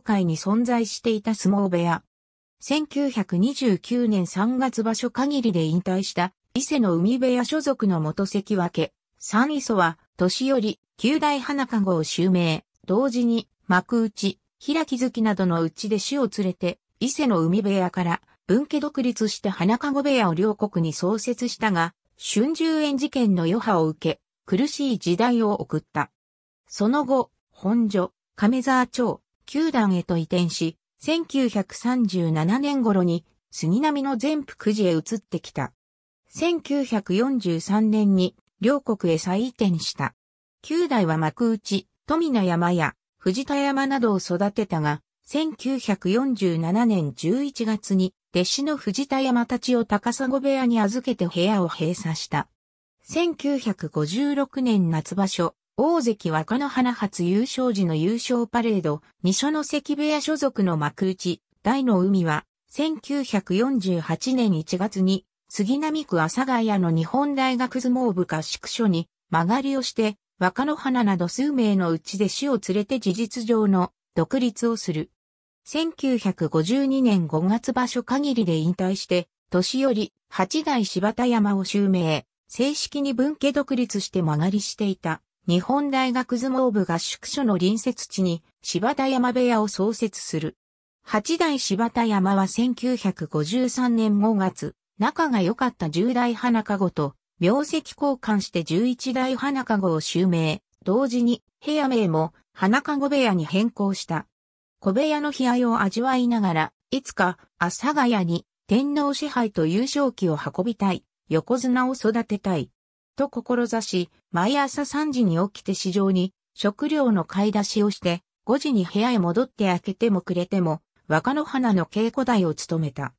会に存在していた相撲部屋。1929年3月場所限りで引退した伊勢の海部屋所属の元関脇、三磯は、年寄り、九大花籠を襲名、同時に、幕内、開き月などのうちで死を連れて、伊勢の海部屋から、分家独立して花籠部屋を両国に創設したが、春秋園事件の余波を受け、苦しい時代を送った。その後、本所、亀沢町、球団へと移転し、1937年頃に杉並の全福寺へ移ってきた。1943年に両国へ再移転した。九代は幕内、富名山や藤田山などを育てたが、1947年11月に弟子の藤田山たちを高砂部屋に預けて部屋を閉鎖した。1956年夏場所、大関若野花初優勝時の優勝パレード、二所の関部屋所属の幕内、大の海は、1948年1月に、杉並区阿佐ヶ谷の日本大学相撲部合宿所に、曲がりをして、若野花など数名のうちで死を連れて事実上の独立をする。1952年5月場所限りで引退して、年寄り、八代柴田山を襲名、正式に分家独立して曲がりしていた。日本大学相撲部合宿所の隣接地に柴田山部屋を創設する。八代柴田山は1953年5月、仲が良かった十代花籠と、名跡交換して十一代花籠を襲名、同時に部屋名も花籠部屋に変更した。小部屋の悲哀を味わいながら、いつか阿佐ヶ谷に天皇支配と優勝旗を運びたい、横綱を育てたい、と志し、毎朝3時に起きて市場に食料の買い出しをして、5時に部屋へ戻って開けてもくれても、若の花の稽古台を務めた。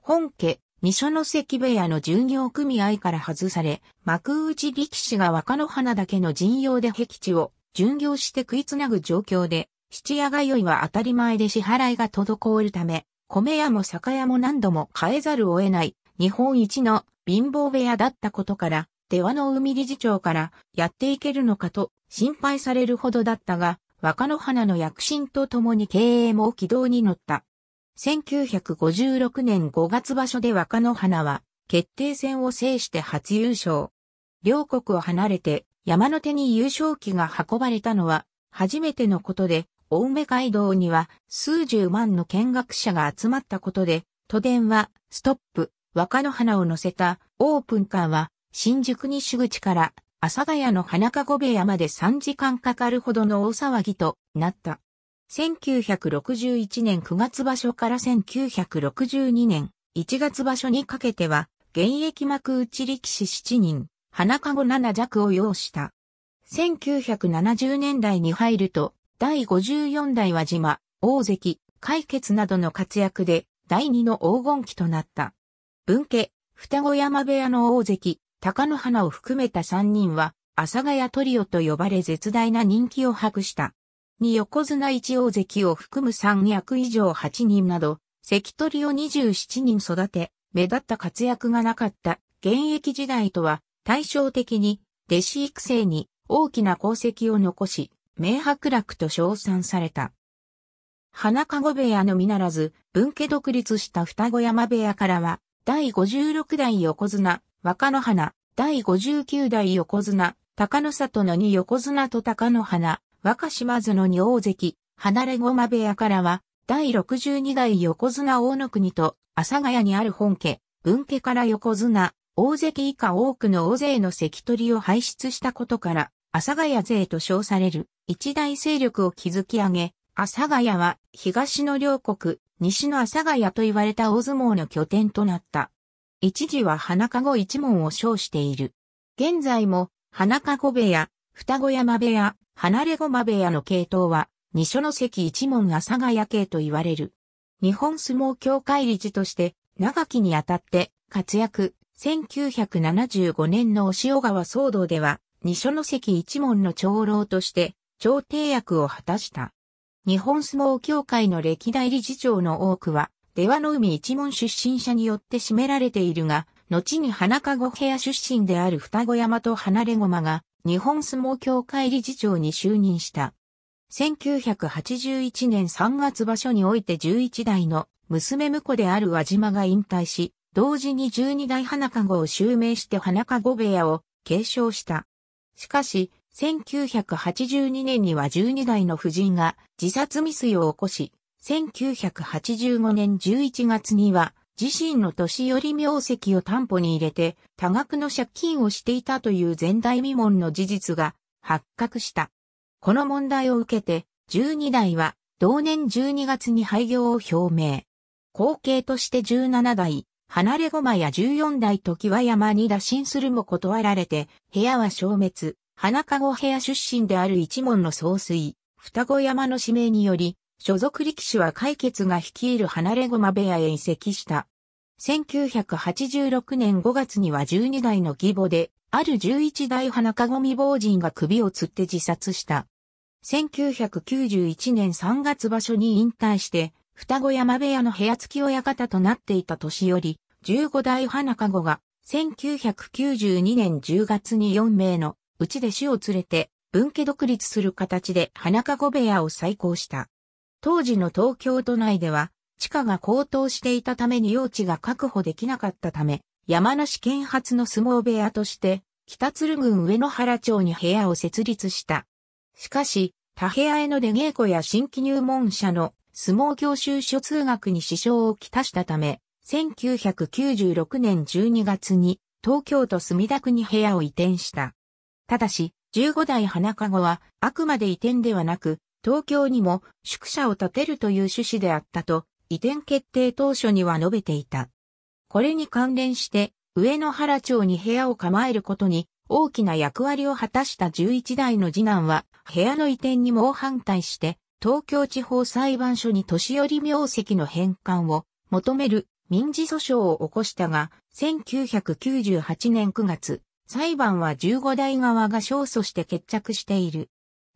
本家、二所の関部屋の従業組合から外され、幕内力士が若の花だけの陣容で壁地を巡業して食いつなぐ状況で、七夜が良いは当たり前で支払いが滞るため、米屋も酒屋も何度も変えざるを得ない、日本一の貧乏部屋だったことから、出羽の海理事長からやっていけるのかと心配されるほどだったが、若野花の躍進とともに経営も軌道に乗った。1956年5月場所で若野花は決定戦を制して初優勝。両国を離れて山の手に優勝旗が運ばれたのは初めてのことで、青梅街道には数十万の見学者が集まったことで、都電はストップ、若野花を乗せたオープンカーは新宿西口から阿佐ヶ谷の花籠部屋まで3時間かかるほどの大騒ぎとなった。1961年9月場所から1962年1月場所にかけては、現役幕内力士7人、花籠7弱を要した。1970年代に入ると、第54代は島、大関、解決などの活躍で、第2の黄金期となった。文家、双子山部屋の大関、高野花を含めた3人は、阿佐ヶ谷トリオと呼ばれ絶大な人気を博した。に横綱一大関を含む3役以上8人など、関取をを27人育て、目立った活躍がなかった現役時代とは対照的に弟子育成に大きな功績を残し、明白楽と称賛された。花籠部屋のみならず、分家独立した双子山部屋からは、第56代横綱、若野花、第59代横綱、高野里の2横綱と高野花、若島津の2大関、離れ駒部屋からは、第62代横綱大野国と、阿佐ヶ谷にある本家、分家から横綱、大関以下多くの大勢の関取を輩出したことから、阿佐ヶ谷勢と称される一大勢力を築き上げ、阿佐ヶ谷は東の両国、西の阿佐ヶ谷と言われた大相撲の拠点となった。一時は花籠一門を称している。現在も、花籠部屋、双子山部屋、離れ駒部屋の系統は、二所の関一門阿佐ヶ谷系と言われる。日本相撲協会理事として、長きにあたって活躍、1975年の塩川騒動では、二所の関一門の長老として、朝廷役を果たした。日本相撲協会の歴代理事長の多くは、出羽の海一門出身者によって占められているが、後に花籠部屋出身である双子山と離れ駒が、日本相撲協会理事長に就任した。1981年3月場所において11代の娘婿である和島が引退し、同時に12代花籠を襲名して花籠部屋を継承した。しかし、1982年には12代の夫人が自殺未遂を起こし、1985年11月には、自身の年寄り名跡を担保に入れて、多額の借金をしていたという前代未聞の事実が発覚した。この問題を受けて、12代は、同年12月に廃業を表明。後継として17代、離れ駒や14代時は山に打診するも断られて、部屋は消滅、花籠部屋出身である一門の総帥、双子山の指名により、所属力士は解決が率いる離れ駒部屋へ移籍した。1986年5月には12代の義母で、ある11代花籠坊人が首を吊って自殺した。1991年3月場所に引退して、双子山部屋の部屋付き親方となっていた年より、15代花籠が、1992年10月に4名のうちで死を連れて、分家独立する形で花籠部屋を再興した。当時の東京都内では、地価が高騰していたために用地が確保できなかったため、山梨県発の相撲部屋として、北鶴郡上野原町に部屋を設立した。しかし、他部屋への出稽古や新規入門者の相撲教習所通学に支障をきたしたため、1996年12月に東京都墨田区に部屋を移転した。ただし、15代花籠はあくまで移転ではなく、東京にも宿舎を建てるという趣旨であったと、移転決定当初には述べていた。これに関連して、上野原町に部屋を構えることに大きな役割を果たした11代の次男は、部屋の移転に猛反対して、東京地方裁判所に年寄り名跡の返還を求める民事訴訟を起こしたが、1998年9月、裁判は15代側が勝訴して決着している。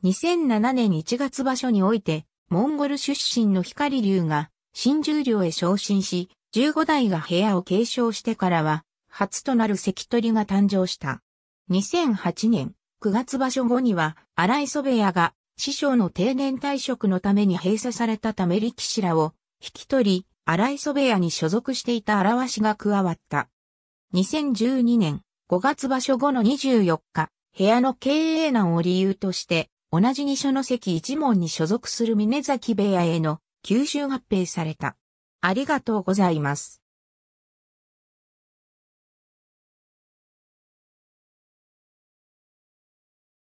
2007年1月場所において、モンゴル出身の光龍が、新十両へ昇進し、15代が部屋を継承してからは、初となる関取が誕生した。2008年9月場所後には、荒磯部屋が師匠の定年退職のために閉鎖されたため力士らを引き取り、荒磯部屋に所属していた荒鷲が加わった。2012年5月場所後の24日、部屋の経営難を理由として、同じ二所の関一門に所属する峰崎部屋への吸収合併された。ありがとうございます。